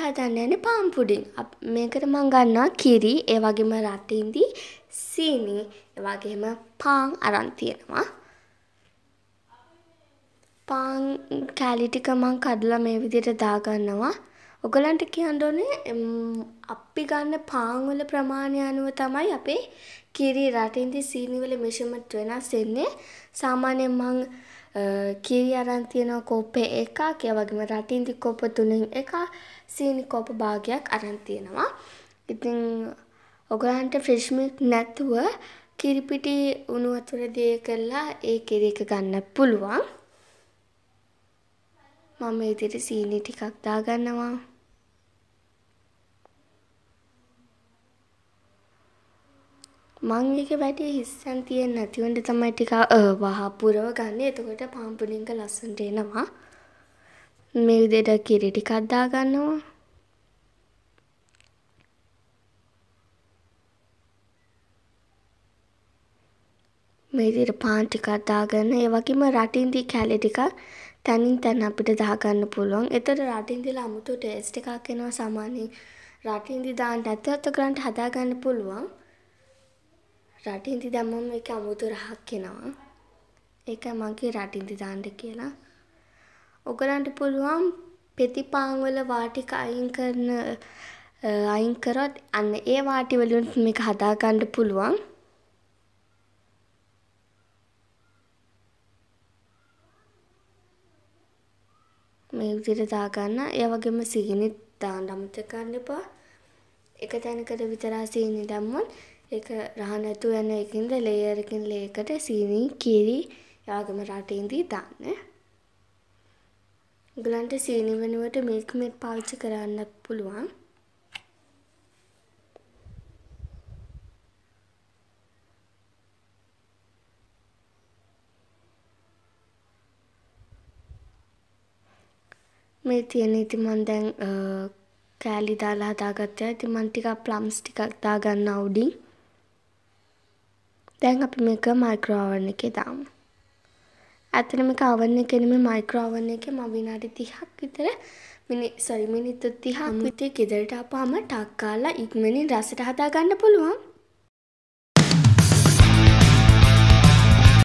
හදන්න යන්නේ පාන් පුඩින්. මේකට මම ගන්නවා කිරි, ඒ වගේම රතින්දි, සීනි, ඒ වගේම පාන් අරන් තියෙනවා. පාන් කැලි ටික මම කඩලා මේ විදිහට දාගන්නවා. ඔගලන්ට කියන්න ඕනේ අපි ගන්න පාන්වල ප්‍රමාණය අනුව තමයි අපේ කිරි රටින්දි සීනිවල මෙෂර්මන්ට් වෙනස් වෙන්නේ. සාමාන්‍යයෙන් මං කිරි අරන් තියෙන කෝප්පේ එකක්, ඒ වගේම රටින්දි කෝප තුනෙන් එකක්, සීනි කෝප භාගයක් අරන් තියෙනවා. ඉතින් ඔගලන්ට ෆ්‍රෙෂ් මිල්ක් නැතුව කිරිපිටි උණු වතුර දිය කරලා ඒ කිරි එක ගන්න පුළුවන්. මම විදිහට සීනි ටිකක් දාගන්නවා. මං එක වැඩි හිස්සන් තියෙන්නේ නැති වෙන්න තමයි ටික වහ පුරව ගන්න. එතකොට පාම්පුලින්ක ලස්සනට එනවා. මේ විදිහට කිරි ටිකක් දාගන්නවා. මේ විදිහට පාන් ටිකක් දාගෙන ඒ වගේම රටින්දි කැලේ ටිකක් තනින් තන අපිට දාගන්න පුළුවන්. එතකොට රටින්දිලා අමුතු ටේස්ට් එකක් එනවා සාමාන්‍යයෙන් රටින්දි දාන්න නැත්නම් ඔයගලන්ට හදාගන්න පුළුවන්. රටින්දි දැම්මම ඒක අමුතු රහක් එනවා. ඒක මගේ රටින්දි දාන්න කියලා. ඔයගලන්ට පුළුවන් පෙති පාන් වල වාටික අයින් කරන අයින් කරොත් අන්න ඒ වාටි වලින් මේක හදාගන්න පුළුවන්. මේ විදිහට දාගන්න. ඒ වගේම සීනිත් දාන්න අමතක කරන්න එපා. එක තැනකට විතරයි සීනි දැම්මොත් ඒක රහ නැතු යන එකින්ද ලේයර් එකකින් ලේයකට සීනි කිරි යාගම රටින්දී දාන්න. ගලන්ට සීනි වෙනුවට මිල්ක් මේඩ් පාවිච්චි කරන්න පුළුවන්. මේ තියෙන ඉතින් මම දැන් කෑලි දාලා හදාගත්තා. ඉතින් මම ටිකක් ප්ලම්ස් ටිකක් දාගන්නවා උඩින්. දැන් අපි මේක මයික්‍රෝ ඔවන් එකේ දාමු. ඇත්තට මේක ඔවන් එකේ නෙමෙයි මයික්‍රෝ ඔවන් එකේ මම විනාඩි 30ක් විතර මිනි සොරි මිනිත්තු 30ක් විතර ගෙදරට ආපුවාම ටක් ගාලා ඉක්මනින් රසට හදාගන්න පුළුවන්.